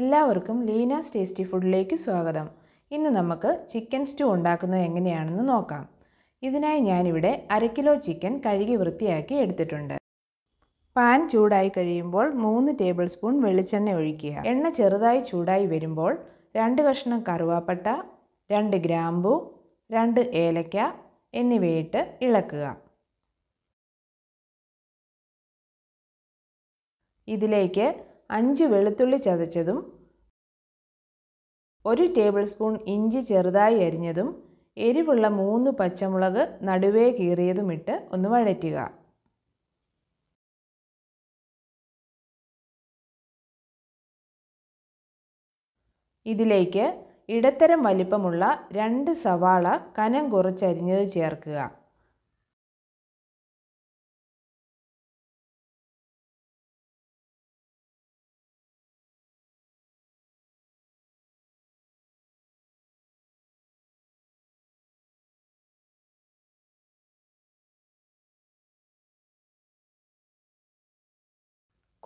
എല്ലാവർക്കും ലീനാസ് ടേസ്റ്റി ഫുഡിലേക്ക് സ്വാഗതം ഇന്ന് നമുക്ക് ചിക്കൻ സ്റ്റൂ ഉണ്ടാക്കുന്നത് എങ്ങനെയാണെന്ന് നോക്കാം ഇതിനായി ഞാനിവിടെ അര കിലോ ചിക്കൻ കഴുകി വൃത്തിയാക്കി എടുത്തിട്ടുണ്ട് പാൻ ചൂടായി കഴിയുമ്പോൾ മൂന്ന് ടേബിൾ സ്പൂൺ വെളിച്ചെണ്ണ ഒഴിക്കുക എണ്ണ ചെറുതായി ചൂടായി വരുമ്പോൾ രണ്ട് കഷ്ണം കറുവാപ്പട്ട രണ്ട് ഗ്രാമ്പു രണ്ട് ഏലക്ക എന്നിവയിട്ട് ഇളക്കുക ഇതിലേക്ക് അഞ്ച് വെളുത്തുള്ളി ചതച്ചതും ഒരു ടേബിൾ സ്പൂൺ ഇഞ്ചി ചെറുതായി അരിഞ്ഞതും എരിവുള്ള മൂന്ന് പച്ചമുളക് നടുവേ കീറിയതും ഇട്ട് ഒന്ന് വഴറ്റുക ഇതിലേക്ക് ഇടത്തരം വലിപ്പമുള്ള രണ്ട് സവാള കനം കുറച്ചരിഞ്ഞത് ചേർക്കുക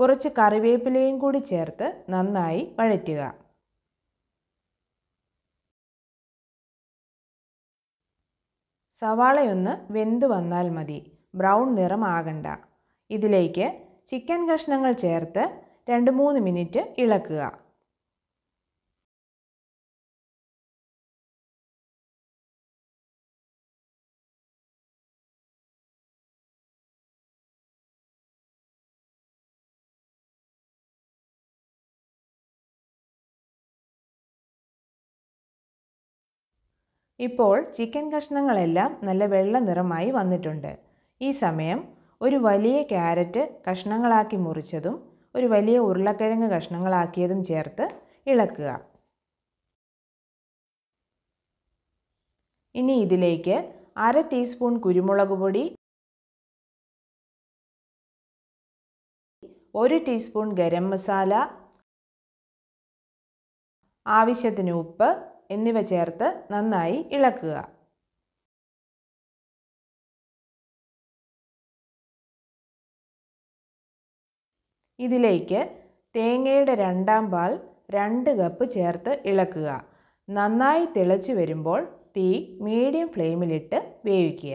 കുറച്ച് കറിവേപ്പിലയും കൂടി ചേർത്ത് നന്നായി വഴറ്റുക സവാളയൊന്ന് വെന്ത് വന്നാൽ മതി ബ്രൗൺ നിറം ആകണ്ട ഇതിലേക്ക് ചിക്കൻ കഷ്ണങ്ങൾ ചേർത്ത് രണ്ട് മൂന്ന് മിനിറ്റ് ഇളക്കുക ഇപ്പോൾ ചിക്കൻ കഷ്ണങ്ങളെല്ലാം നല്ല വെള്ള നിറമായി വന്നിട്ടുണ്ട് ഈ സമയം ഒരു വലിയ ക്യാരറ്റ് കഷ്ണങ്ങളാക്കി മുറിച്ചതും ഒരു വലിയ ഉരുളക്കിഴങ്ങ് കഷ്ണങ്ങളാക്കിയതും ചേർത്ത് ഇളക്കുക ഇനി ഇതിലേക്ക് അര ടീസ്പൂൺ കുരുമുളക് പൊടി ഒരു ടീസ്പൂൺ ഗരം മസാല ആവശ്യത്തിന് ഉപ്പ് എന്നിവ ചേർത്ത് നന്നായി ഇളക്കുക ഇതിലേക്ക് തേങ്ങയുടെ രണ്ടാം പാൽ രണ്ട് കപ്പ് ചേർത്ത് ഇളക്കുക നന്നായി തിളച്ചു വരുമ്പോൾ തീ മീഡിയം ഫ്ലെയിമിലിട്ട് വേവിക്കുക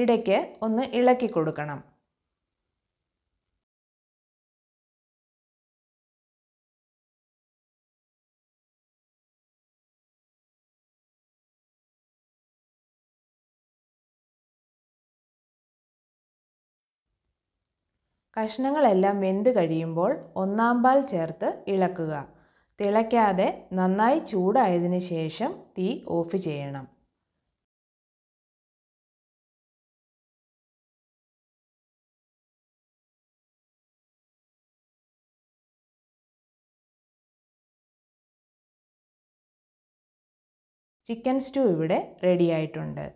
ഇടയ്ക്ക് ഒന്ന് ഇളക്കി കൊടുക്കണം കഷ്ണങ്ങളെല്ലാം വെന്ത് കഴിയുമ്പോൾ ഒന്നാം പാൽ ചേർത്ത് ഇളക്കുക തിളയ്ക്കാതെ നന്നായി ചൂടായതിനു ശേഷം തീ ഓഫ് ചെയ്യണം ചിക്കൻ സ്റ്റൂ ഇവിടെ റെഡി ആയിട്ടുണ്ട്